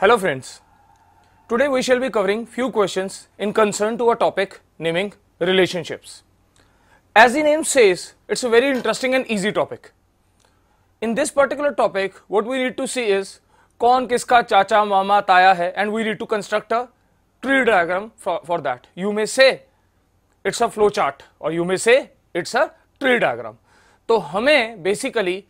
Hello friends, today we shall be covering few questions in concern to a topic naming relationships. As the name says, it's a very interesting and easy topic. In this particular topic, what we need to see is कौन किसका चाचा मामा ताया है and we need to construct a tree diagram for, for that. You may say it's a flow chart or you may say it's a tree diagram. तो हमें basically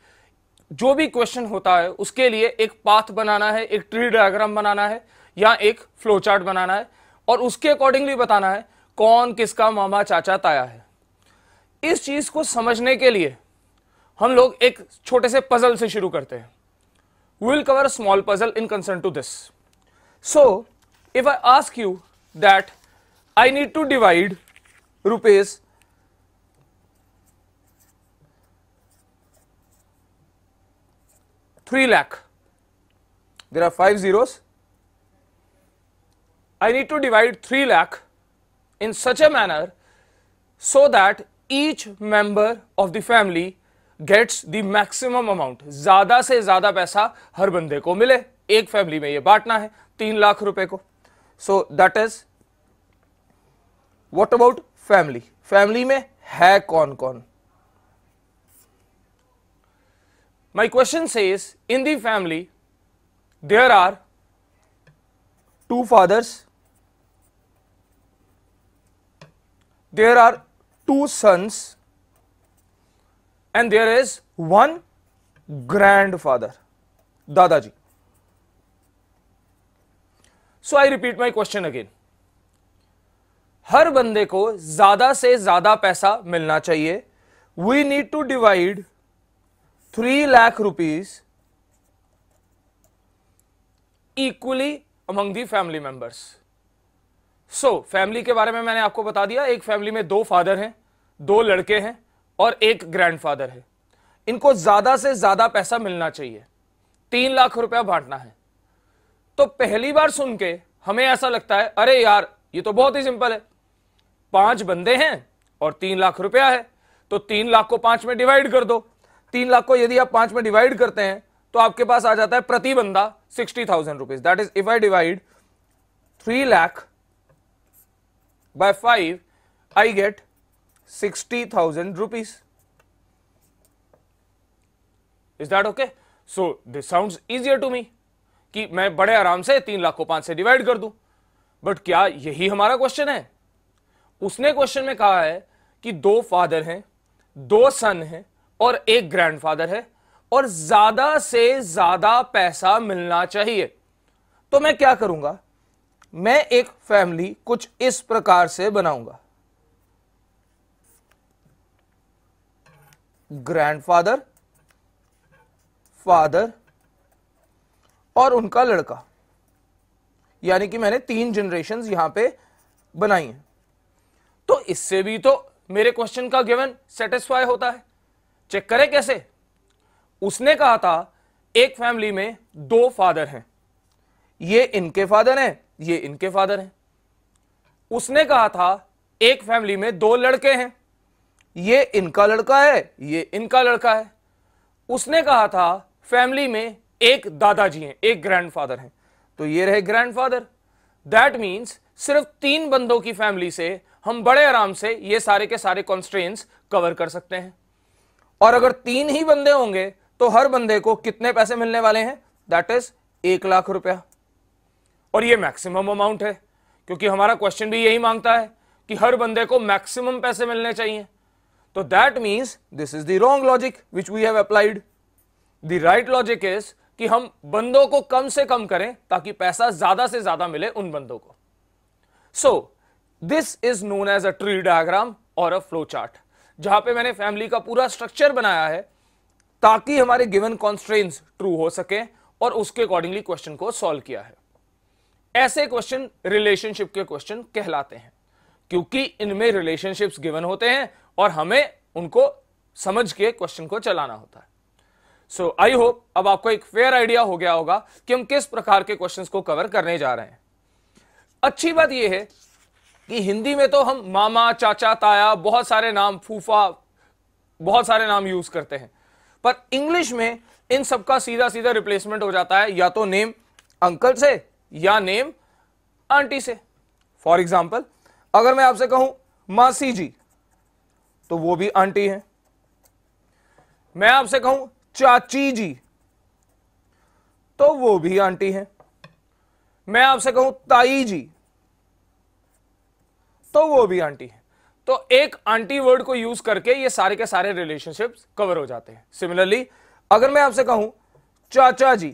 जो भी question होता है उसके लिए एक पाथ बनाना है एक ट्री डायग्राम बनाना है या एक फ्लो चार्ट बनाना है और उसके अकॉर्डिंगली बताना है कौन किसका मामा चाचा ताया है इस चीज को समझने के लिए हम लोग एक छोटे से पजल से शुरू करते हैं will cover small puzzle in concern to this so if I ask you that I need to divide rupees 3 lakh. There are 5 zeros. I need to divide 3 lakh in such a manner so that each member of the family gets the maximum amount. Zyada se zyada paisa har bande ko mile. Ek family mein ye बांटना hai. 3 lakh रुपए ko. So that is what about family? Family mein hai kon kon? My question says in the family there are two fathers, there are two sons and there is one grandfather, Dadaji. So I repeat my question again. हर बंदे को ज्यादा से ज्यादा पैसा मिलना चाहिए we need to divide three lakh rupees equally among the family members so so, family के बारे में मैंने आपको बता दिया एक फैमिली में दो फादर हैं दो लड़के हैं और एक ग्रैंडफादर है इनको ज्यादा से ज्यादा पैसा मिलना चाहिए तीन लाख रुपया बांटना है तो पहली बार सुन के हमें ऐसा लगता है अरे यार ये तो बहुत ही सिंपल है पांच बंदे हैं और तीन लाख रुपया है तो तीन लाख को पांच में डिवाइड कर दो तीन लाख को यदि आप पांच में डिवाइड करते हैं तो आपके पास आ जाता है प्रति बंदा sixty thousand rupees that is if I divide three lakh by five I get sixty thousand rupees is that okay so this sound easier to me कि मैं बड़े आराम से तीन लाख को पांच से डिवाइड कर दूं बट क्या यही हमारा क्वेश्चन है उसने क्वेश्चन में कहा है कि दो फादर हैं दो सन हैं और एक ग्रैंडफादर है और ज्यादा से ज्यादा पैसा मिलना चाहिए तो मैं क्या करूंगा मैं एक फैमिली कुछ इस प्रकार से बनाऊंगा ग्रैंडफादर फादर और उनका लड़का यानी कि मैंने तीन जनरेशन यहां पे बनाई हैं तो इससे भी तो मेरे क्वेश्चन का गिवन सेटिस्फाई होता है चेक करें कैसे उसने कहा था एक फैमिली में दो फादर हैं ये इनके फादर हैं ये इनके फादर हैं उसने कहा था एक फैमिली में दो लड़के हैं ये इनका लड़का है ये इनका लड़का है उसने कहा था फैमिली में एक दादाजी हैं एक ग्रैंडफादर हैं तो ये रहे ग्रैंडफादर दैट मीन्स सिर्फ तीन बंदों की फैमिली से हम बड़े आराम से ये सारे के सारे कॉन्स्ट्रेंस कवर कर सकते हैं और अगर तीन ही बंदे होंगे तो हर बंदे को कितने पैसे मिलने वाले हैं दैट इज एक लाख रुपया और ये मैक्सिमम अमाउंट है क्योंकि हमारा क्वेश्चन भी यही मांगता है कि हर बंदे को मैक्सिमम पैसे मिलने चाहिए तो that means this is the wrong logic which we have applied the right logic is कि हम बंदों को कम से कम करें ताकि पैसा ज्यादा से ज्यादा मिले उन बंदों को so this is known as a tree diagram और अ फ्लो चार्ट जहां पे मैंने फैमिली का पूरा स्ट्रक्चर बनाया है ताकि हमारे गिवन कॉन्स्ट्रेंस ट्रू हो सके और उसके अकॉर्डिंगली क्वेश्चन को सॉल्व किया है ऐसे क्वेश्चन रिलेशनशिप के क्वेश्चन कहलाते हैं क्योंकि इनमें रिलेशनशिप्स गिवन होते हैं और हमें उनको समझ के क्वेश्चन को चलाना होता है सो आई होप अब आपको एक फेयर आइडिया हो गया होगा कि हम किस प्रकार के क्वेश्चंस को कवर करने जा रहे हैं अच्छी बात यह है कि हिंदी में तो हम मामा चाचा ताया बहुत सारे नाम फूफा बहुत सारे नाम यूज करते हैं पर इंग्लिश में इन सबका सीधा सीधा रिप्लेसमेंट हो जाता है या तो नेम अंकल से या नेम आंटी से फॉर एग्जाम्पल अगर मैं आपसे कहूं मासी जी तो वो भी आंटी है मैं आपसे कहूं चाची जी तो वो भी आंटी है मैं आपसे कहूं ताई जी तो वो भी आंटी है तो एक आंटी वर्ड को यूज करके ये सारे के सारे रिलेशनशिप कवर हो जाते हैं सिमिलरली अगर मैं आपसे कहूं चाचा जी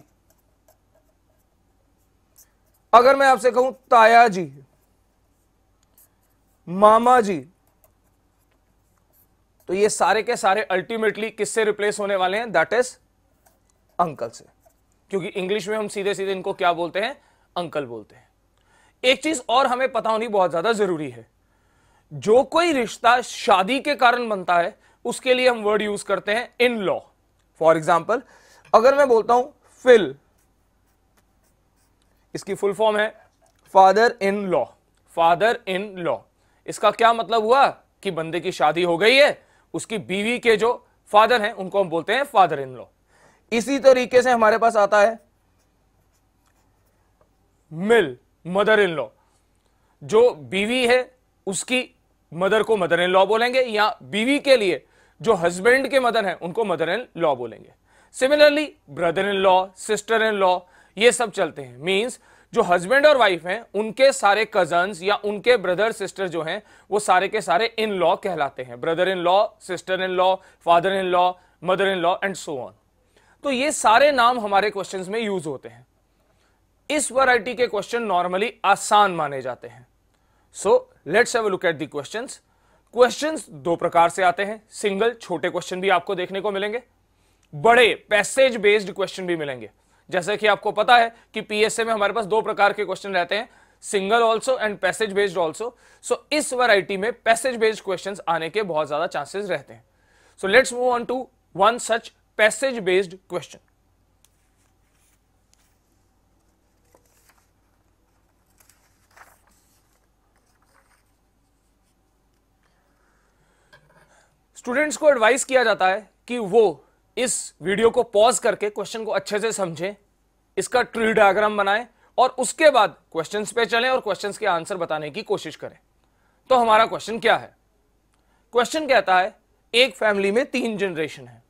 अगर मैं आपसे कहूं ताया जी मामा जी तो ये सारे के सारे अल्टीमेटली किससे रिप्लेस होने वाले हैं दैट इज अंकल से क्योंकि इंग्लिश में हम सीधे सीधे इनको क्या बोलते हैं अंकल बोलते हैं एक चीज और हमें पता होनी बहुत ज्यादा जरूरी है जो कोई रिश्ता शादी के कारण बनता है उसके लिए हम वर्ड यूज करते हैं इन लॉ फॉर एग्जाम्पल अगर मैं बोलता हूं फिल इसकी फुल फॉर्म है father in law father in law इसका क्या मतलब हुआ कि बंदे की शादी हो गई है उसकी बीवी के जो फादर हैं उनको हम बोलते हैं फादर इन लॉ इसी तरीके से हमारे पास आता है मिल मदर इन लॉ जो बीवी है उसकी मदर को मदर इन लॉ बोलेंगे या बीवी के लिए जो हस्बैंड के मदर हैं उनको मदर इन लॉ बोलेंगे similarly brother in law sister in law ये सब चलते हैं मीन्स जो हस्बैंड और वाइफ हैं उनके सारे कजन या उनके ब्रदर सिस्टर जो हैं वो सारे के सारे इन लॉ कहलाते हैं brother in law sister in law father in law mother in law and so on तो ये सारे नाम हमारे क्वेश्चन में यूज होते हैं इस वैरायटी के क्वेश्चन नॉर्मली आसान माने जाते हैं so let's have look at the questions questions दो प्रकार से आते हैं सिंगल छोटे क्वेश्चन भी आपको देखने को मिलेंगे बड़े पैसेज बेस्ड क्वेश्चन भी मिलेंगे जैसे कि आपको पता है कि पीएसए में हमारे पास दो प्रकार के क्वेश्चन रहते हैं single also and passage based also so इस वैरायटी में पैसेज बेस्ड क्वेश्चन आने के बहुत ज्यादा चांसेस रहते हैं so let's move on to one such passage based question students को एडवाइस किया जाता है कि वो इस वीडियो को पॉज करके क्वेश्चन को अच्छे से समझें इसका ट्री डायग्राम बनाएं और उसके बाद क्वेश्चंस पे चलें और क्वेश्चंस के आंसर बताने की कोशिश करें तो हमारा क्वेश्चन क्या है क्वेश्चन कहता है एक फैमिली में तीन जनरेशन है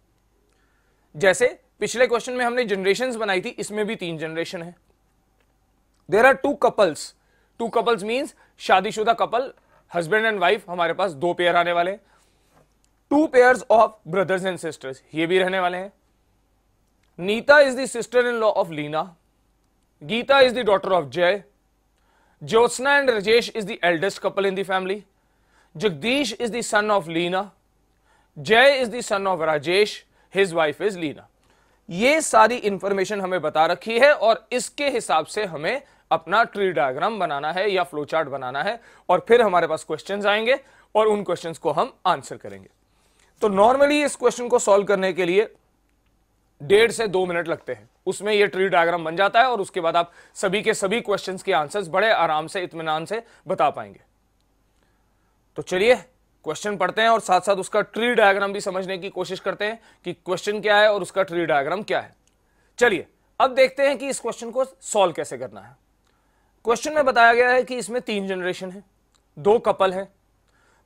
जैसे पिछले क्वेश्चन में हमने जनरेशन बनाई थी इसमें भी तीन जनरेशन है there are two couples two couples means शादीशुदा कपल हस्बैंड एंड वाइफ हमारे पास दो पेयर आने वाले हैं two pairs of brothers and sisters ये भी रहने वाले हैं Neeta is sister in law of Leena Geeta is the daughter of Jay Jyotsna and Rajesh is the eldest couple in the family Jagdish is the son of Leena Jay is the son of Rajesh his wife is Leena ये सारी information हमें बता रखी है और इसके हिसाब से हमें अपना ट्री डायग्राम बनाना है या फ्लो चार्ट बनाना है और फिर हमारे पास क्वेश्चंस आएंगे और उन क्वेश्चंस को हम आंसर करेंगे तो नॉर्मली इस क्वेश्चन को सॉल्व करने के लिए डेढ़ से दो मिनट लगते हैं उसमें ये ट्री डायग्राम बन जाता है और उसके बाद आप सभी के सभी क्वेश्चन के आंसर्स बड़े आराम से इतमान से बता पाएंगे तो चलिए क्वेश्चन पढ़ते हैं और साथ साथ उसका ट्री डायग्राम भी समझने की कोशिश करते हैं कि क्वेश्चन क्या है और उसका ट्री डायग्राम क्या है चलिए अब देखते हैं कि इस क्वेश्चन को सॉल्व कैसे करना है क्वेश्चन में बताया गया है कि इसमें तीन जनरेशन है दो कपल हैं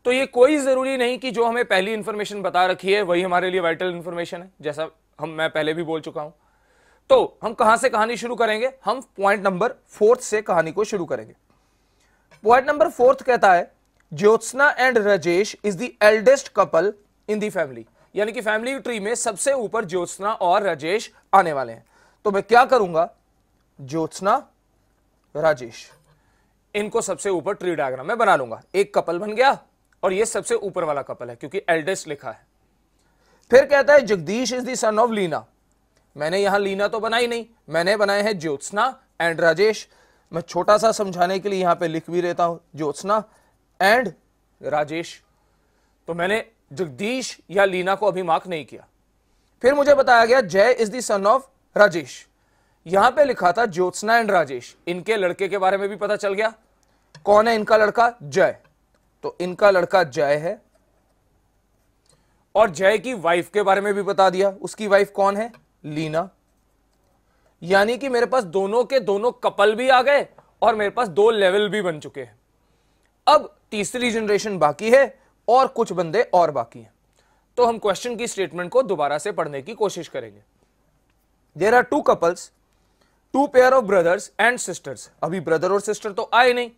तो ये कोई ज़रूरी नहीं कि जो हमें पहली इंफॉर्मेशन बता रखी है वही हमारे लिए वाइटल इंफॉर्मेशन है जैसा हम मैं पहले भी बोल चुका हूं तो हम कहां से कहानी शुरू करेंगे हम पॉइंट नंबर फोर्थ से कहानी को शुरू करेंगे पॉइंट नंबर फोर्थ कहता है Jyotsna and Rajesh is the eldest couple in the family यानी कि फैमिली ट्री में सबसे ऊपर ज्योत्सना और राजेश आने वाले हैं तो मैं क्या करूंगा ज्योत्सना राजेश इनको सबसे ऊपर ट्री डायग्राम में बना लूंगा एक कपल बन गया और ये सबसे ऊपर वाला कपल है क्योंकि एल्डेस्ट लिखा है फिर कहता है Jagdish is the son of Leena मैंने यहां लीना तो बनाई नहीं मैंने बनाए हैं ज्योत्सना एंड राजेश मैं छोटा सा समझाने के लिए यहां पे लिख भी रहता हूं ज्योत्सना एंड राजेश तो मैंने जगदीश या लीना को अभी मार्क नहीं किया फिर मुझे बताया गया Jay is the son of Rajesh यहां पे लिखा था ज्योत्सना एंड राजेश इनके लड़के के बारे में भी पता चल गया कौन है इनका लड़का जय तो इनका लड़का जय है और जय की वाइफ के बारे में भी बता दिया उसकी वाइफ कौन है लीना यानी कि मेरे पास दोनों के दोनों कपल भी आ गए और मेरे पास दो लेवल भी बन चुके हैं अब तीसरी जनरेशन बाकी है और कुछ बंदे और बाकी हैं तो हम क्वेश्चन की स्टेटमेंट को दोबारा से पढ़ने की कोशिश करेंगे there are two couples two pair of brothers and sisters अभी ब्रदर और सिस्टर तो आए नहीं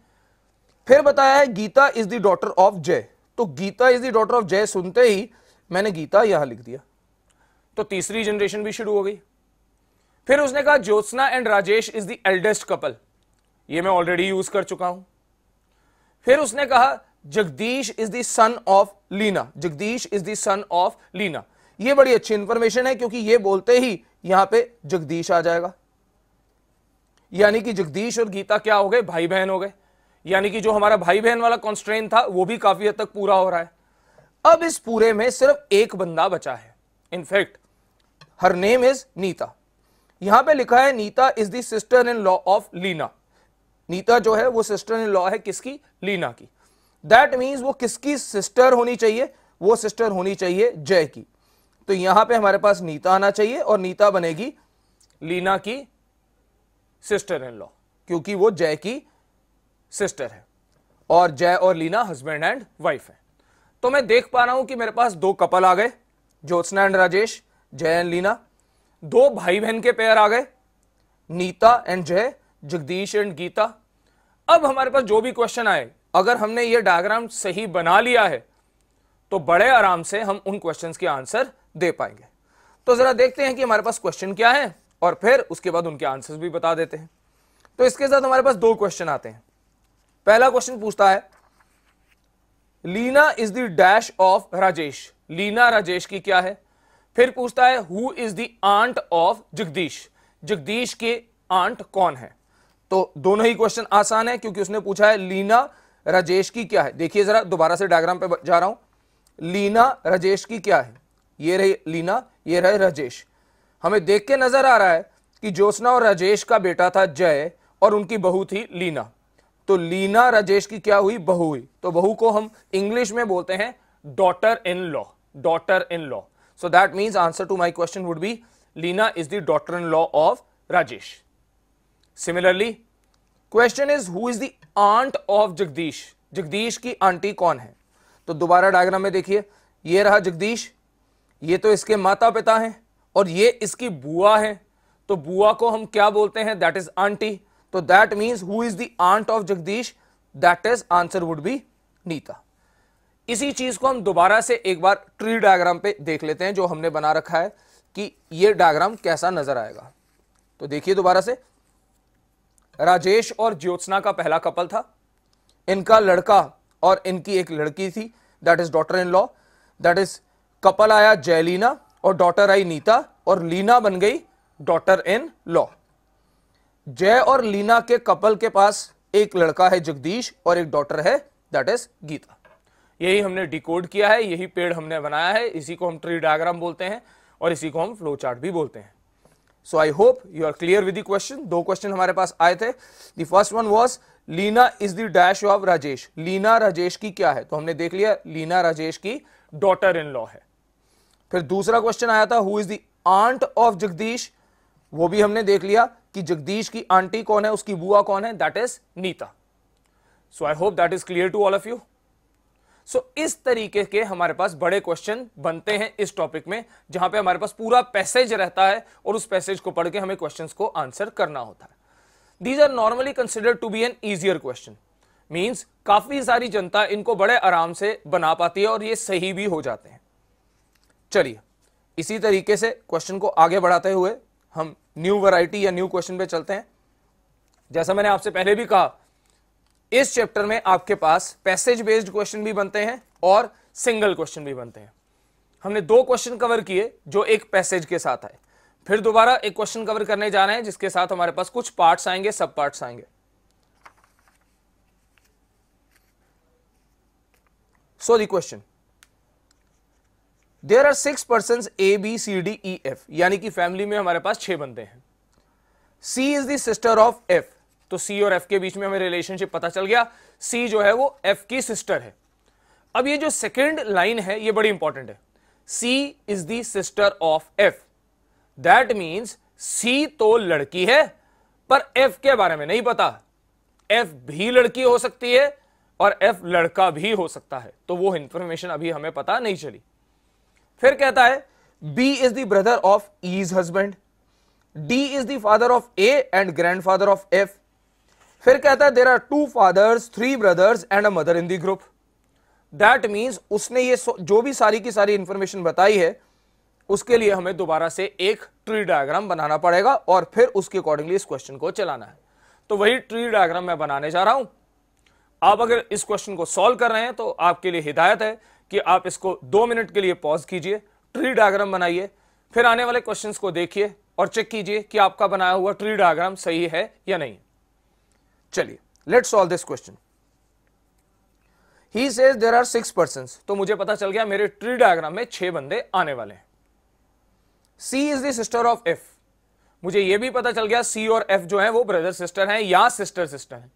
फिर बताया है Geeta is the daughter of Jay तो Geeta is the daughter of Jay सुनते ही मैंने गीता यहां लिख दिया तो तीसरी जनरेशन भी शुरू हो गई फिर उसने कहा Jyotsna and Rajesh is the eldest couple ये मैं ऑलरेडी यूज कर चुका हूं फिर उसने कहा Jagdish is the son of Leena Jagdish is the son of Leena ये बड़ी अच्छी इंफॉर्मेशन है क्योंकि ये बोलते ही यहां पे जगदीश आ जाएगा यानी कि जगदीश और गीता क्या हो गए भाई बहन हो गए यानी कि जो हमारा भाई बहन वाला कॉन्स्ट्रेन था वो भी काफी हद तक पूरा हो रहा है अब इस पूरे में सिर्फ एक बंदा बचा है in fact her name is Nita यहां पे लिखा है Nita is the sister in law of Leena Nita जो है वो सिस्टर इन लॉ है किसकी लीना की दैट मीन्स वो किसकी सिस्टर होनी चाहिए वो सिस्टर होनी चाहिए जय की तो यहां पे हमारे पास नीता आना चाहिए और नीता बनेगी लीना की सिस्टर इन लॉ क्योंकि वो जय की सिस्टर है और जय और लीना हस्बैंड एंड वाइफ है तो मैं देख पा रहा हूं कि मेरे पास दो कपल आ गए ज्योत्सना एंड राजेश जय एंड लीना दो भाई बहन के पेयर आ गए नीता एंड जय जगदीश एंड गीता अब हमारे पास जो भी क्वेश्चन आए अगर हमने ये डायग्राम सही बना लिया है तो बड़े आराम से हम उन क्वेश्चंस के आंसर दे पाएंगे तो जरा देखते हैं कि हमारे पास क्वेश्चन क्या है और फिर उसके बाद उनके आंसर्स भी बता देते हैं तो इसके साथ हमारे पास दो क्वेश्चन आते हैं पहला क्वेश्चन पूछता है Leena is the dash of Rajesh Leena Rajesh की क्या है फिर पूछता है who is the aunt of Jagdish Jagdish के आंट कौन है तो दोनों ही क्वेश्चन आसान है क्योंकि उसने पूछा है लीना राजेश की क्या है देखिए जरा दोबारा से डायग्राम पे जा रहा हूं लीना राजेश की क्या है ये रही लीना ये रहे राजेश हमें देख के नजर आ रहा है कि ज्योत्ना और राजेश का बेटा था जय और उनकी बहू थी लीना तो लीना राजेश की क्या हुई बहु हुई तो बहू को हम इंग्लिश में बोलते हैं daughter in law daughter in law so that means answer to my question would be Leena is the daughter in law of Rajesh similarly question is who is the aunt of Jagdish Jagdish की आंटी कौन है तो दोबारा diagram में देखिए ये रहा जगदीश ये तो इसके माता पिता हैं और ये इसकी बुआ है तो बुआ को हम क्या बोलते हैं दैट इज आंटी तो that means who is the aunt of Jagdish that is answer would be Nita इसी चीज को हम दोबारा से एक बार ट्री डायग्राम पे देख लेते हैं जो हमने बना रखा है कि ये डायग्राम कैसा नजर आएगा तो देखिए दोबारा से राजेश और ज्योत्सना का पहला कपल था इनका लड़का और इनकी एक लड़की थी that is daughter in law that is couple आया जयलीना और डॉटर आई नीता और लीना बन गई डॉटर इन लॉ जय और लीना के कपल के पास एक लड़का है जगदीश और एक डॉटर है दैट इज गीता यही हमने डिकोड किया है यही पेड़ हमने बनाया है इसी को हम ट्री डायग्राम बोलते हैं और इसी को हम फ्लो चार्ट भी बोलते हैं so I hope you are clear with the question दो क्वेश्चन हमारे पास आए थे the first one was Leena is the dash of Rajesh Leena Rajesh की क्या है तो हमने देख लिया लीना राजेश की डॉटर इन लॉ है फिर दूसरा क्वेश्चन आया था who is the aunt of Jagdish वो भी हमने देख लिया कि जगदीश की आंटी कौन है उसकी बुआ कौन है that is Nita so I hope that is clear to all of you so इस तरीके के हमारे पास बड़े क्वेश्चन बनते हैं इस टॉपिक में जहां पे हमारे पास पूरा पैसेज रहता है और उस पैसेज को पढ़ के हमें क्वेश्चंस को आंसर करना होता है these are normally considered to be an easier question means काफी सारी जनता इनको बड़े आराम से बना पाती है और ये सही भी हो जाते हैं चलिए इसी तरीके से क्वेश्चन को आगे बढ़ाते हुए हम न्यू वैरायटी या न्यू क्वेश्चन पे चलते हैं जैसा मैंने आपसे पहले भी कहा इस चैप्टर में आपके पास पैसेज बेस्ड क्वेश्चन भी बनते हैं और सिंगल क्वेश्चन भी बनते हैं हमने दो क्वेश्चन कवर किए जो एक पैसेज के साथ आए फिर दोबारा एक क्वेश्चन कवर करने जा रहे हैं जिसके साथ हमारे पास कुछ पार्ट्स आएंगे सब पार्ट्स आएंगे so the question there are six person A B C D E F यानी कि फैमिली में हमारे पास छह बंदे हैं C is the sister sister of F तो सी और एफ के बीच में हमें रिलेशनशिप पता चल गया सी जो है वो एफ की सिस्टर है अब ये जो सेकेंड लाइन है ये बड़ी इंपॉर्टेंट है C is the sister of F that means C तो लड़की है पर एफ के बारे में नहीं पता एफ भी लड़की हो सकती है और एफ लड़का भी हो सकता है तो वो इंफॉर्मेशन अभी हमें पता नहीं चली फिर कहता है B is the brother of E's husband D is the father of A and grand father of F फिर कहता है there are two fathers three brothers and a mother in the group that means उसने ये जो भी सारी की सारी इंफॉर्मेशन बताई है उसके लिए हमें दोबारा से एक ट्री डायग्राम बनाना पड़ेगा और फिर उसके अकॉर्डिंगली इस क्वेश्चन को चलाना है तो वही ट्री डायग्राम मैं बनाने जा रहा हूं आप अगर इस क्वेश्चन को सॉल्व कर रहे हैं तो आपके लिए हिदायत है कि आप इसको दो मिनट के लिए पॉज कीजिए ट्री डायग्राम बनाइए फिर आने वाले क्वेश्चंस को देखिए और चेक कीजिए कि आपका बनाया हुआ ट्री डायग्राम सही है या नहीं चलिए let solve this question he says there are six person तो मुझे पता चल गया मेरे ट्री डायग्राम में छह बंदे आने वाले हैं C is the sister of F मुझे यह भी पता चल गया सी और एफ जो है वो ब्रदर सिस्टर हैं या सिस्टर सिस्टर हैं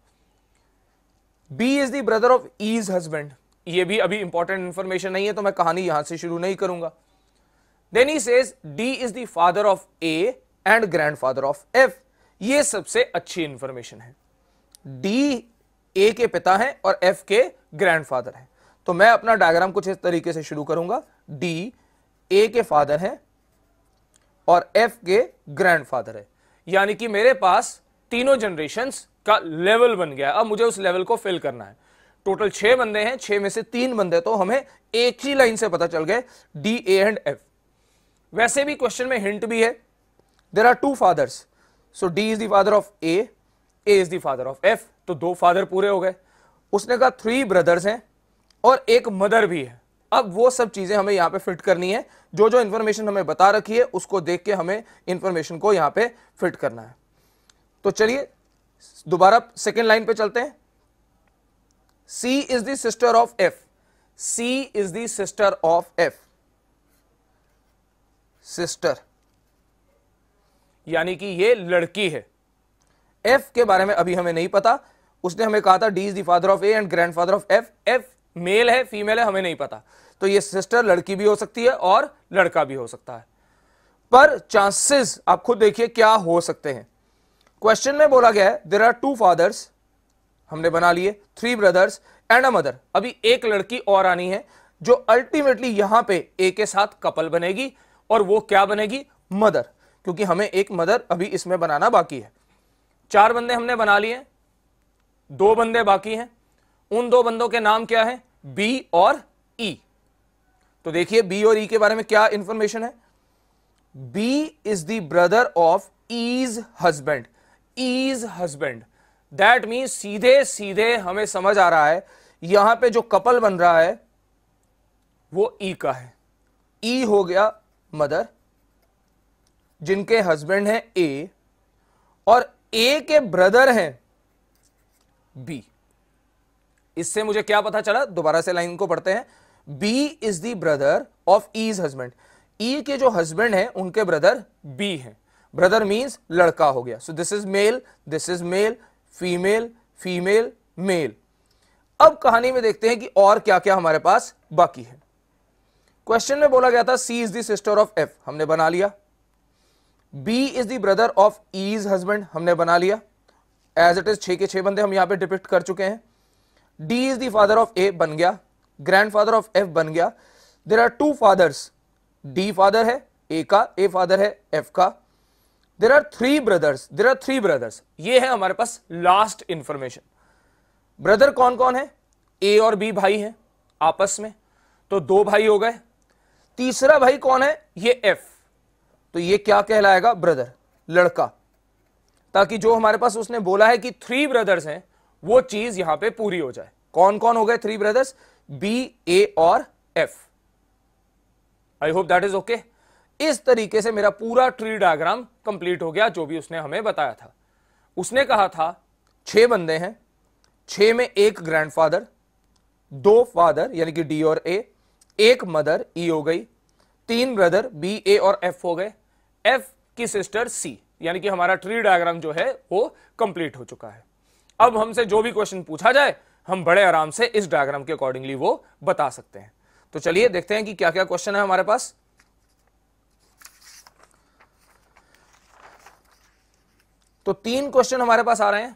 B is the brother of E's husband ये भी अभी इंपॉर्टेंट इंफॉर्मेशन नहीं है तो मैं कहानी यहां से शुरू नहीं करूंगा then he says D is the father of A and grand father of F ये सबसे अच्छी इंफॉर्मेशन है डी ए के पिता हैं और एफ के फादर है तो मैं अपना डायग्राम कुछ इस तरीके से शुरू करूंगा डी ए के फादर है और एफ के फादर है यानी कि मेरे पास तीनों जनरेशन का लेवल बन गया अब मुझे उस लेवल को फिल करना है टोटल छह बंदे हैं छह में से तीन बंदे तो हमें एक ही लाइन से पता चल गए डी ए एंड एफ वैसे भी क्वेश्चन में हिंट भी है there are two fathers so D is the father of A A is the father of F तो दो फादर पूरे हो गए उसने कहा थ्री ब्रदर्स हैं और एक मदर भी है अब वो सब चीज़ें हमें यहां पे फिट करनी है जो जो इन्फॉर्मेशन हमें बता रखी है उसको देख के हमें इंफॉर्मेशन को यहां पे फिट करना है तो चलिए दोबारा सेकेंड लाइन पे चलते हैं C is the sister of F. C is the sister of F. Sister यानी कि ये लड़की है एफ के बारे में अभी हमें नहीं पता उसने हमें कहा था D is the father of A and grand father of F F male है फीमेल है हमें नहीं पता तो ये सिस्टर लड़की भी हो सकती है और लड़का भी हो सकता है पर चांसेस आप खुद देखिए क्या हो सकते हैं क्वेश्चन में बोला गया है देर आर टू फादर्स हमने बना लिए three brothers and a mother अभी एक लड़की और आनी है जो अल्टीमेटली यहां पे ए के साथ कपल बनेगी और वो क्या बनेगी मदर क्योंकि हमें एक मदर अभी इसमें बनाना बाकी है चार बंदे हमने बना लिए दो बंदे बाकी हैं उन दो बंदों के नाम क्या है बी और ई e. तो देखिए बी और ई e के बारे में क्या इंफॉर्मेशन है B is the brother of E's husband E's husband that mean सीधे सीधे हमें समझ आ रहा है यहां पे जो कपल बन रहा है वो ई e का है ई e हो गया मदर जिनके हस्बैंड हैं ए और ए के ब्रदर हैं बी इससे मुझे क्या पता चला दोबारा से लाइन को पढ़ते हैं B is the brother of E's husband E के जो हस्बैंड हैं उनके ब्रदर बी हैं ब्रदर मीन्स लड़का हो गया so this is male this is male female female male अब कहानी में देखते हैं कि और क्या क्या हमारे पास बाकी है क्वेश्चन में बोला गया था C is the sister sister of F हमने बना लिया B is the brother brother of E's husband हमने बना लिया एज इट इज छे के छह बंदे हम यहां पे डिपिक्ट कर चुके हैं D is the father of A बन गया ग्रैंड फादर ऑफ एफ बन गया there are two fathers D father है ए का ए फादर है एफ का there are three brothers there are three brothers ये है हमारे पास लास्ट इंफॉर्मेशन ब्रदर कौन कौन है ए और बी भाई हैं आपस में तो दो भाई हो गए तीसरा भाई कौन है ये एफ तो ये क्या कहलाएगा ब्रदर लड़का ताकि जो हमारे पास उसने बोला है कि थ्री ब्रदर्स हैं वो चीज यहां पे पूरी हो जाए कौन कौन हो गए थ्री ब्रदर्स बी ए और F I hope that is okay इस तरीके से मेरा पूरा ट्री डायग्राम कंप्लीट हो गया जो भी उसने हमें बताया था उसने कहा था छह बंदे हैं छह में एक ग्रैंडफादर दो फादर यानी कि डी और ए एक मदर ई e हो गई तीन ब्रदर बी ए और एफ हो गए एफ की सिस्टर सी यानी कि हमारा ट्री डायग्राम जो है वो कंप्लीट हो चुका है अब हमसे जो भी क्वेश्चन पूछा जाए हम बड़े आराम से इस डायग्राम के अकॉर्डिंगली वो बता सकते हैं तो चलिए देखते हैं कि क्या क्या क्वेश्चन है हमारे पास तो तीन क्वेश्चन हमारे पास आ रहे हैं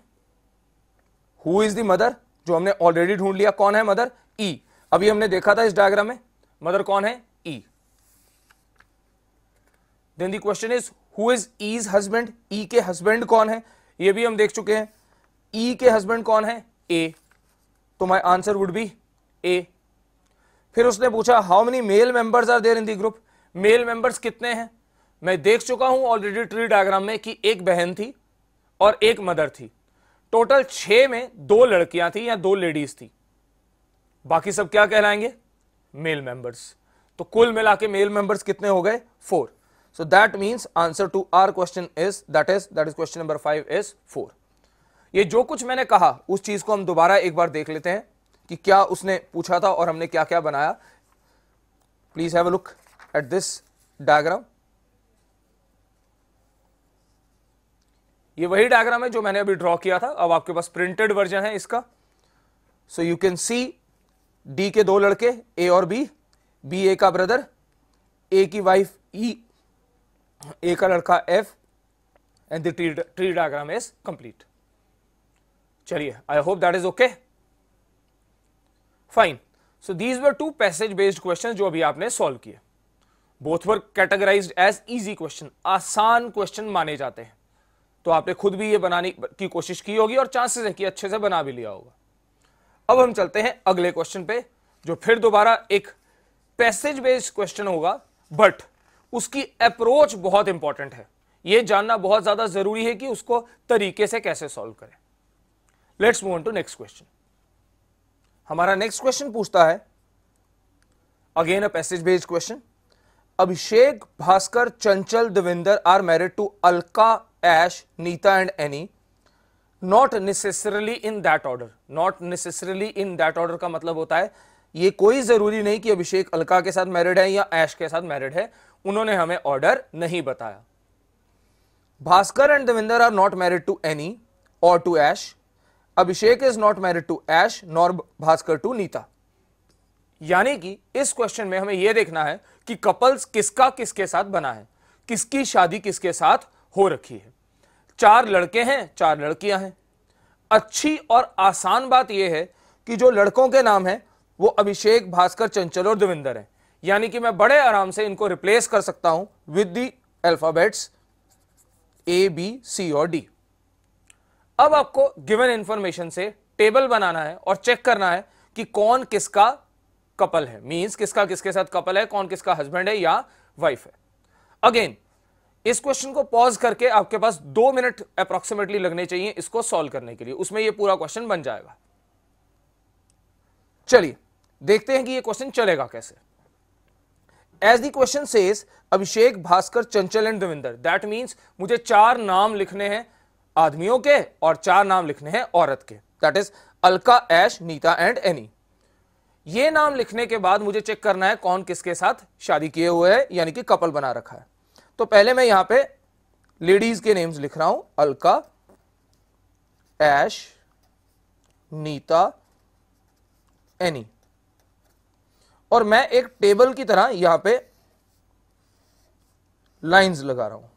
हु इज द मदर जो हमने ऑलरेडी ढूंढ लिया कौन है मदर ई e. अभी हमने देखा था इस डायग्राम में मदर कौन है E then the question is who is E's husband E के हस्बैंड कौन है ये भी हम देख चुके हैं ई e के हस्बैंड कौन है ए तो my answer would be A फिर उसने पूछा how many male members are there in the group male members कितने हैं मैं देख चुका हूं ऑलरेडी ट्री डायग्राम में कि एक बहन थी और एक मदर थी टोटल छह में दो लड़कियां थी या दो लेडीज थी बाकी सब क्या कहलाएंगे मेल मेंबर्स तो कुल मिला के मेल मेंबर्स कितने हो गए four so that means answer to our question is that is that is question number five is four ये जो कुछ मैंने कहा उस चीज को हम दोबारा एक बार देख लेते हैं कि क्या उसने पूछा था और हमने क्या क्या बनाया please have a look at this diagram ये वही डायग्राम है जो मैंने अभी ड्रॉ किया था अब आपके पास प्रिंटेड वर्जन है इसका so you can see D के दो लड़के ए और बी बी ए का ब्रदर ए की वाइफ ई ए का लड़का F and the tree tree diagram is complete चलिए I hope that is okay fine so these were two passage based question जो अभी आपने सॉल्व किए both were categorize as easy question आसान question माने जाते हैं तो आपने खुद भी ये बनाने की कोशिश की होगी और चांसेस है कि अच्छे से बना भी लिया होगा अब हम चलते हैं अगले क्वेश्चन पे जो फिर दोबारा एक पैसेज बेस्ड क्वेश्चन होगा बट उसकी अप्रोच बहुत इंपॉर्टेंट है यह जानना बहुत ज्यादा जरूरी है कि उसको तरीके से कैसे सॉल्व करें let's move on to next question हमारा नेक्स्ट क्वेश्चन पूछता है again a passage based question Abhishek Bhaskar Chanchal Devinder are married to Alka Ash, Nita and Annie not necessarily in that order not necessarily in that order का मतलब होता है ये कोई ज़रूरी नहीं कि अभिषेक अलका के साथ मैरिड है या ऐश के साथ मैरिड है उन्होंने हमें ऑर्डर नहीं बताया Bhaskar and Devinder are not married to Annie or to Ash Abhishek is not married to Ash nor Bhaskar to Nita यानी कि इस क्वेश्चन में हमें यह देखना है कि कपल्स किसका किसके साथ बना है किसकी शादी किसके साथ हो रखी है चार लड़के हैं चार लड़कियां हैं अच्छी और आसान बात यह है कि जो लड़कों के नाम हैं वो अभिषेक भास्कर चंचल और देविंदर हैं यानी कि मैं बड़े आराम से इनको रिप्लेस कर सकता हूं with the alphabets A B C और डी अब आपको गिवन इंफॉर्मेशन से टेबल बनाना है और चेक करना है कि कौन किसका कपल है मींस किसका किसके साथ कपल है कौन किसका हस्बैंड है या वाइफ है अगेन इस क्वेश्चन को पॉज करके आपके पास दो मिनट अप्रोक्सीमेटली लगने चाहिए इसको सॉल्व करने के लिए उसमें यह पूरा क्वेश्चन बन जाएगा चलिए देखते हैं कि यह क्वेश्चन चलेगा कैसे as the question says Abhishek Bhaskar Chanchal and Davinder that means मुझे चार नाम लिखने हैं आदमियों के और चार नाम लिखने हैं औरत के that is Alka Ash Nita and Annie ये नाम लिखने के बाद मुझे चेक करना है कौन किसके साथ शादी किए हुए है यानी कि कपल बना रखा है तो पहले मैं यहां पे लेडीज के नेम्स लिख रहा हूं अलका ऐश नीता एनी और मैं एक टेबल की तरह यहां पे लाइंस लगा रहा हूं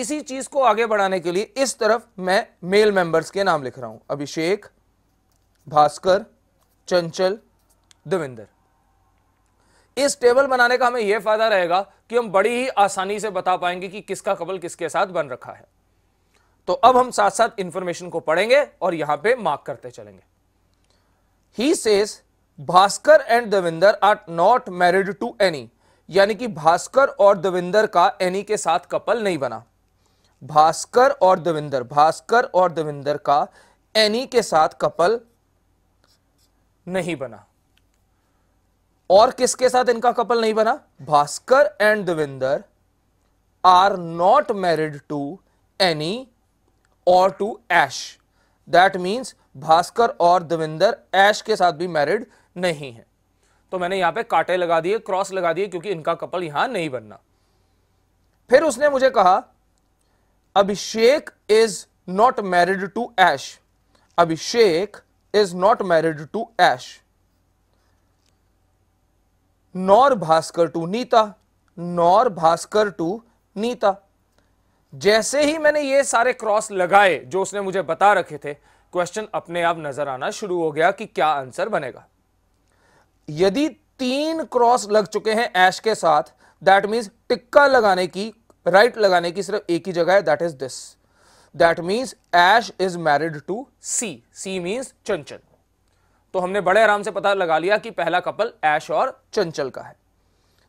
इसी चीज को आगे बढ़ाने के लिए इस तरफ मैं मेल मेंबर्स के नाम लिख रहा हूं अभिषेक भास्कर चंचल देविंदर इस टेबल बनाने का हमें यह फायदा रहेगा कि हम बड़ी ही आसानी से बता पाएंगे कि किसका कबल किसके साथ बन रखा है तो अब हम साथ साथ इंफॉर्मेशन को पढ़ेंगे और यहां पे मार्क करते चलेंगे he says Bhaskar and Devinder are not married to Annie यानी कि भास्कर और देविंदर का एनी के साथ कपल नहीं बना भास्कर और देविंदर भास्कर और देविंदर का एनी के साथ कपल नहीं बना और किसके साथ इनका कपल नहीं बना Bhaskar and Devinder are not married to Annie or to Ash that means Bhaskar और देविंदर ऐश के साथ भी मैरिड नहीं है तो मैंने यहां पे कांटे लगा दिए क्रॉस लगा दिए क्योंकि इनका कपल यहां नहीं बनना फिर उसने मुझे कहा Abhishek is not married to Ash Abhishek is not married to Ash nor Bhaskar to Nita nor Bhaskar to Nita जैसे ही मैंने ये सारे क्रॉस लगाए जो उसने मुझे बता रखे थे क्वेश्चन अपने आप नजर आना शुरू हो गया कि क्या आंसर बनेगा यदि तीन क्रॉस लग चुके हैं ऐश के साथ दैट मीन्स टिक्का लगाने की राइट लगाने की सिर्फ एक ही जगह है that is this that means Ash is married to C C means Chanchal तो हमने बड़े आराम से पता लगा लिया कि पहला कपल ऐश और चंचल का है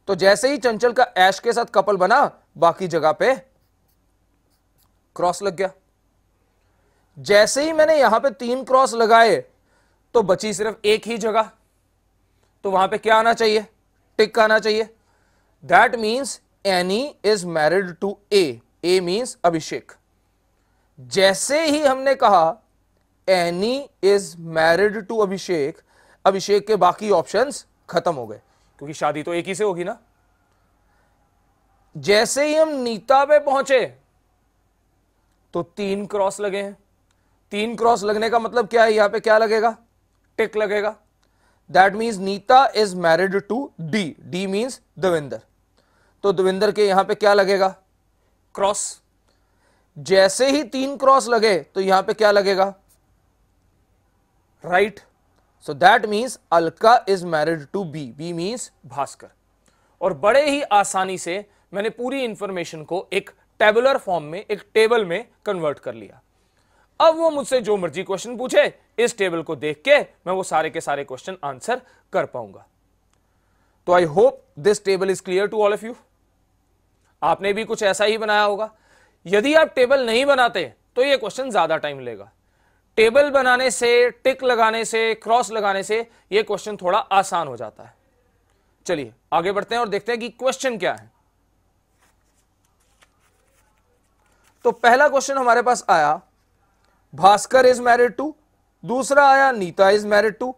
तो जैसे ही चंचल का ऐश के साथ कपल बना बाकी जगह पे क्रॉस लग गया जैसे ही मैंने यहां पे तीन क्रॉस लगाए तो बची सिर्फ एक ही जगह तो वहां पे क्या आना चाहिए टिक आना चाहिए that means Annie is married to A A means Abhishek जैसे ही हमने कहा Annie is married to Abhishek Abhishek के बाकी ऑप्शंस खत्म हो गए क्योंकि शादी तो एक ही से होगी ना जैसे ही हम नीता पे पहुंचे तो तीन क्रॉस लगे हैं तीन क्रॉस लगने का मतलब क्या है यहां पे क्या लगेगा टिक लगेगा that means Nita is married to D D means Davinder तो दविंदर के यहां पे क्या लगेगा क्रॉस जैसे ही तीन क्रॉस लगे तो यहां पे क्या लगेगा right so that means Alka is married to B B means Bhaskar और बड़े ही आसानी से मैंने पूरी इंफॉर्मेशन को एक टेबुलर फॉर्म में एक टेबल में कन्वर्ट कर लिया अब वो मुझसे जो मर्जी क्वेश्चन पूछे इस टेबल को देख के मैं वो सारे के सारे क्वेश्चन आंसर कर पाऊंगा तो I hope this table is clear to all of you आपने भी कुछ ऐसा ही बनाया होगा यदि आप टेबल नहीं बनाते तो ये क्वेश्चन ज्यादा टाइम लेगा टेबल बनाने से टिक लगाने से क्रॉस लगाने से ये क्वेश्चन थोड़ा आसान हो जाता है चलिए आगे बढ़ते हैं और देखते हैं कि क्वेश्चन क्या है तो पहला क्वेश्चन हमारे पास आया भास्कर इज मैरिड टू दूसरा आया नीता इज मैरिड टू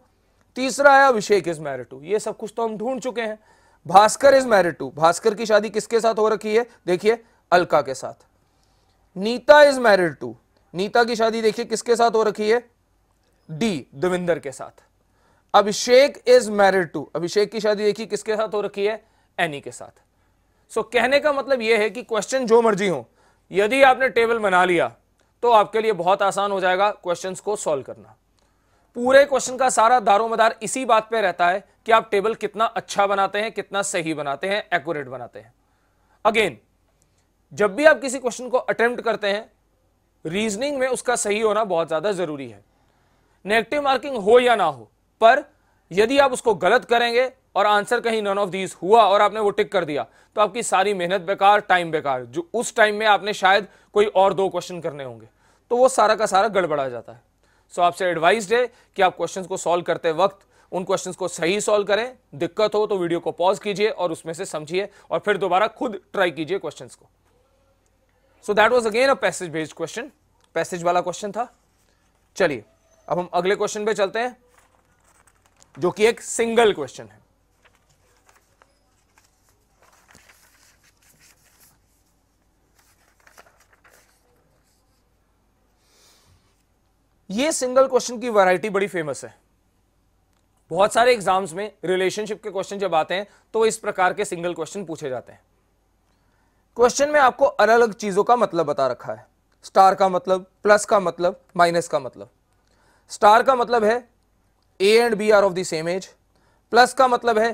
तीसरा आया अभिषेक इज मैरिड टू ये सब कुछ तो हम ढूंढ चुके हैं Bhaskar is married to Bhaskar की शादी किसके साथ हो रखी है देखिए अलका के साथ Nita is married to Nita की शादी देखिए किसके साथ हो रखी है डी दविंदर के साथ Abhishek is married to Abhishek की शादी देखिए किसके साथ हो रखी है एनी के साथ सो so, कहने का मतलब यह है कि क्वेश्चन जो मर्जी हो यदि आपने टेबल बना लिया तो आपके लिए बहुत आसान हो जाएगा क्वेश्चन को सॉल्व करना पूरे क्वेश्चन का सारा दारोमदार इसी बात पे रहता है कि आप टेबल कितना अच्छा बनाते हैं कितना सही बनाते हैं एक्यूरेट बनाते हैं अगेन जब भी आप किसी क्वेश्चन को अटेम्प्ट करते हैं रीजनिंग में उसका सही होना बहुत ज्यादा जरूरी है नेगेटिव मार्किंग हो या ना हो पर यदि आप उसको गलत करेंगे और आंसर कहीं नन ऑफ दीज हुआ और आपने वो टिक कर दिया तो आपकी सारी मेहनत बेकार टाइम बेकार जो उस टाइम में आपने शायद कोई और दो क्वेश्चन करने होंगे तो वो सारा का सारा गड़बड़ा जाता है सो so, आपसे एडवाइस है कि आप क्वेश्चन को सॉल्व करते वक्त उन क्वेश्चंस को सही सॉल्व करें दिक्कत हो तो वीडियो को पॉज कीजिए और उसमें से समझिए और फिर दोबारा खुद ट्राई कीजिए क्वेश्चंस को so that was again a passage based question passage वाला क्वेश्चन था चलिए अब हम अगले क्वेश्चन पे चलते हैं जो कि एक सिंगल क्वेश्चन है ये सिंगल क्वेश्चन की वैरायटी बड़ी फेमस है बहुत सारे एग्जाम्स में रिलेशनशिप के क्वेश्चन जब आते हैं तो इस प्रकार के सिंगल क्वेश्चन पूछे जाते हैं क्वेश्चन में आपको अलग अलग चीज़ों का मतलब बता रखा है स्टार का मतलब प्लस का मतलब माइनस का मतलब स्टार का मतलब है A and B are of the same age plus का मतलब है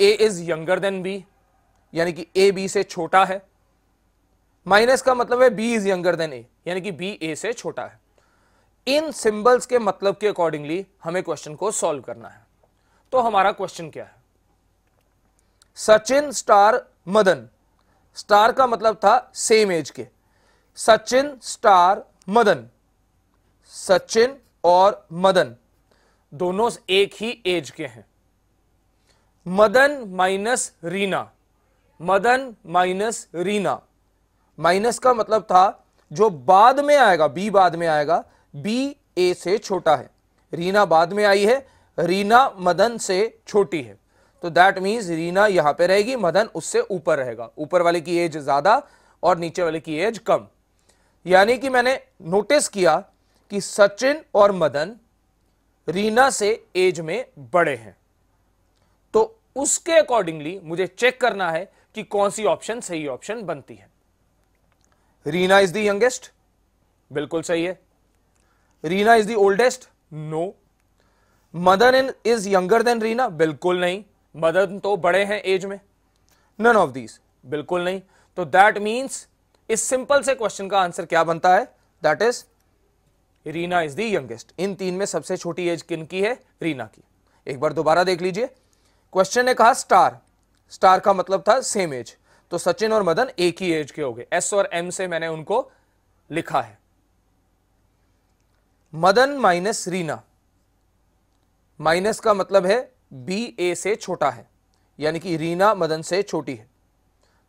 A is younger than B यानी कि ए बी से छोटा है माइनस का मतलब है B is younger than A यानी कि बी ए से छोटा है इन सिंबल्स के मतलब के अकॉर्डिंगली हमें क्वेश्चन को सॉल्व करना है तो हमारा क्वेश्चन क्या है सचिन स्टार मदन स्टार का मतलब था सेम एज के सचिन स्टार मदन सचिन और मदन दोनों एक ही एज के हैं Madan minus Reena Madan minus Reena minus का मतलब था जो बाद में आएगा बी बाद में आएगा बी ए से छोटा है रीना बाद में आई है रीना मदन से छोटी है तो दैट मीन्स रीना यहां पे रहेगी मदन उससे ऊपर रहेगा ऊपर वाले की एज ज़्यादा और नीचे वाले की एज कम यानी कि मैंने नोटिस किया कि सचिन और मदन रीना से एज में बड़े हैं तो उसके अकॉर्डिंगली मुझे चेक करना है कि कौन सी ऑप्शन सही ऑप्शन बनती है रीना इज द यंगेस्ट बिल्कुल सही है Reena is the oldest no Madan in is younger than Reena बिल्कुल नहीं मदन तो बड़े हैं एज में नन ऑफ दीज बिल्कुल नहीं तो दैट मीन्स इस सिंपल से क्वेश्चन का आंसर क्या बनता है that is Reena is the youngest in तीन में सबसे छोटी एज किन की है रीना की एक बार दोबारा देख लीजिए क्वेश्चन ने कहा स्टार स्टार का मतलब था सेम एज तो सचिन और मदन एक ही एज के हो गए एस और एम से मैंने उनको लिखा है मदन माइनस रीना माइनस का मतलब है बी ए से छोटा है यानी कि रीना मदन से छोटी है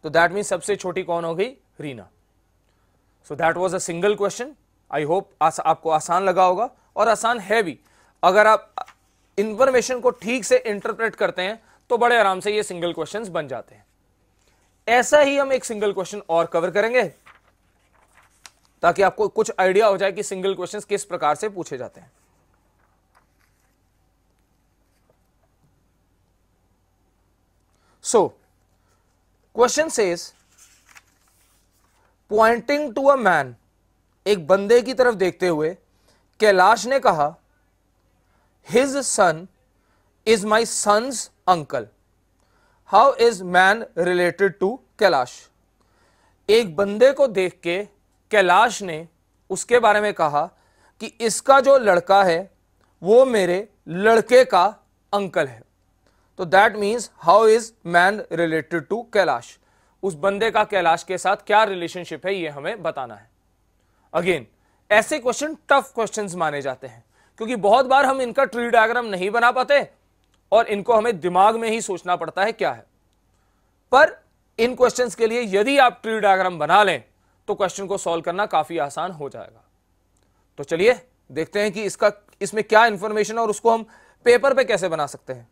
तो दैट मीन सबसे छोटी कौन हो गई Reena so that was a single question I hope आपको आसान लगा होगा और आसान है भी अगर आप इंफॉर्मेशन को ठीक से इंटरप्रेट करते हैं तो बड़े आराम से ये सिंगल क्वेश्चन बन जाते हैं ऐसा ही हम एक सिंगल क्वेश्चन और कवर करेंगे ताकि आपको कुछ आइडिया हो जाए कि सिंगल क्वेश्चंस किस प्रकार से पूछे जाते हैं So, question says pointing to a man एक बंदे की तरफ देखते हुए कैलाश ने कहा his son is my son's uncle how is man related to Kailash एक बंदे को देख के कैलाश ने उसके बारे में कहा कि इसका जो लड़का है वो मेरे लड़के का अंकल है तो that means how is man related to Kailash उस बंदे का कैलाश के साथ क्या रिलेशनशिप है ये हमें बताना है अगेन ऐसे क्वेश्चन टफ क्वेश्चंस माने जाते हैं क्योंकि बहुत बार हम इनका ट्री डायग्राम नहीं बना पाते और इनको हमें दिमाग में ही सोचना पड़ता है क्या है पर इन क्वेश्चंस के लिए यदि आप ट्री डायग्राम बना लें तो क्वेश्चन को सॉल्व करना काफी आसान हो जाएगा तो चलिए देखते हैं कि इसका इसमें क्या इंफॉर्मेशन और उसको हम पेपर पे कैसे बना सकते हैं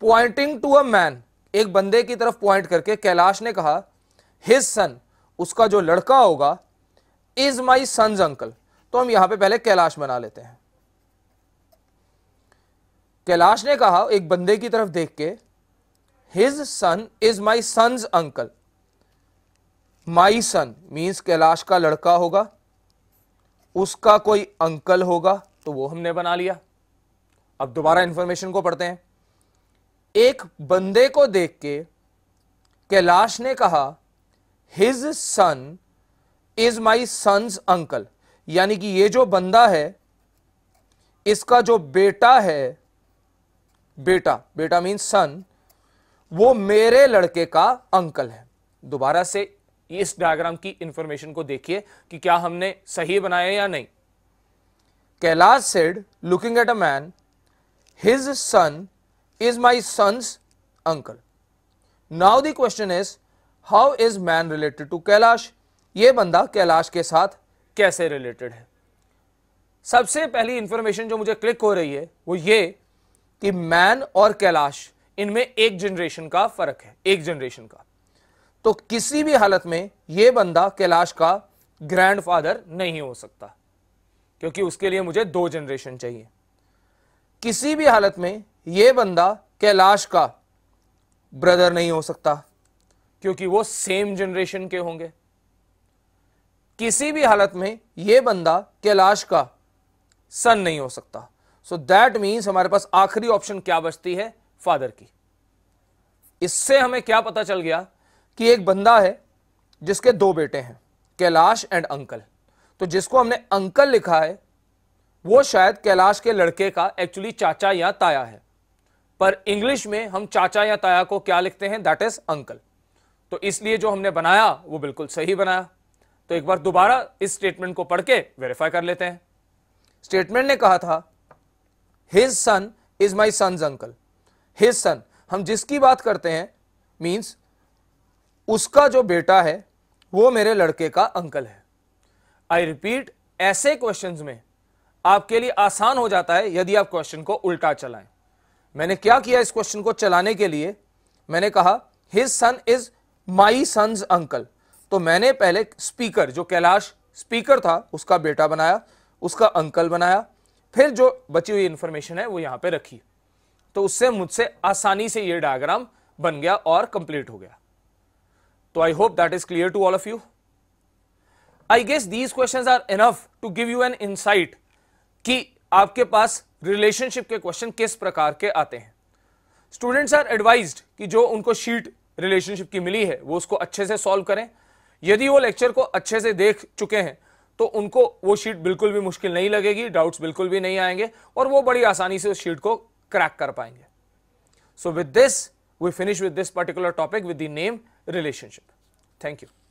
पॉइंटिंग टू अ मैन एक बंदे की तरफ पॉइंट करके कैलाश ने कहा हिज सन उसका जो लड़का होगा इज माई सन अंकल तो हम यहां पे पहले कैलाश बना लेते हैं कैलाश ने कहा एक बंदे की तरफ देख के his son is my son's uncle my son means Kailash का लड़का होगा उसका कोई अंकल होगा तो वो हमने बना लिया अब दोबारा इंफॉर्मेशन को पढ़ते हैं एक बंदे को देख के कैलाश ने कहा his son is my son's uncle यानी कि ये जो बंदा है इसका जो बेटा है बेटा बेटा मीन सन वो मेरे लड़के का अंकल है दोबारा से इस डायग्राम की इंफॉर्मेशन को देखिए कि क्या हमने सही बनाया या नहीं Kailash said looking at a man his son is my son's uncle. Now the question is, how is man related to Kailash? ये बंदा कैलाश के साथ कैसे रिलेटेड है सबसे पहली इंफॉर्मेशन जो मुझे क्लिक हो रही है वो ये कि मैन और कैलाश इनमें एक जनरेशन का फर्क है एक जनरेशन का तो किसी भी हालत में यह बंदा कैलाश का grandfather नहीं हो सकता क्योंकि उसके लिए मुझे दो जनरेशन चाहिए किसी भी हालत में ये बंदा कैलाश का ब्रदर नहीं हो सकता क्योंकि वो सेम जनरेशन के होंगे किसी भी हालत में ये बंदा कैलाश का सन नहीं हो सकता सो दैट मीन्स हमारे पास आखिरी ऑप्शन क्या बचती है फादर की इससे हमें क्या पता चल गया कि एक बंदा है जिसके दो बेटे हैं कैलाश एंड अंकल तो जिसको हमने अंकल लिखा है वो शायद कैलाश के लड़के का एक्चुअली चाचा या ताया है पर इंग्लिश में हम चाचा या ताया को क्या लिखते हैं दैट इज अंकल तो इसलिए जो हमने बनाया वो बिल्कुल सही बनाया तो एक बार दोबारा इस स्टेटमेंट को पढ़ के वेरीफाई कर लेते हैं स्टेटमेंट ने कहा था his son is my son uncle his son हम जिसकी बात करते हैं मीन्स उसका जो बेटा है वो मेरे लड़के का अंकल है आई रिपीट ऐसे क्वेश्चंस में आपके लिए आसान हो जाता है यदि आप क्वेश्चन को उल्टा चलाएं मैंने क्या किया इस क्वेश्चन को चलाने के लिए मैंने कहा his son is my son uncle तो मैंने पहले स्पीकर जो कैलाश स्पीकर था उसका बेटा बनाया उसका अंकल बनाया फिर जो बची हुई इंफॉर्मेशन है वो यहां पे रखी तो उससे मुझसे आसानी से ये डायग्राम बन गया और कंप्लीट हो गया तो I hope that is clear to all of you I guess these questions are enough to give you an insight कि आपके पास रिलेशनशिप के क्वेश्चन किस प्रकार के आते हैं स्टूडेंट्स आर एडवाइज कि जो उनको शीट रिलेशनशिप की मिली है वो उसको अच्छे से सॉल्व करें यदि वो लेक्चर को अच्छे से देख चुके हैं तो उनको वो शीट बिल्कुल भी मुश्किल नहीं लगेगी डाउट्स बिल्कुल भी नहीं आएंगे और वो बड़ी आसानी से उस शीट को क्रैक कर पाएंगे so with this we finish with this particular topic with the name relationship thank you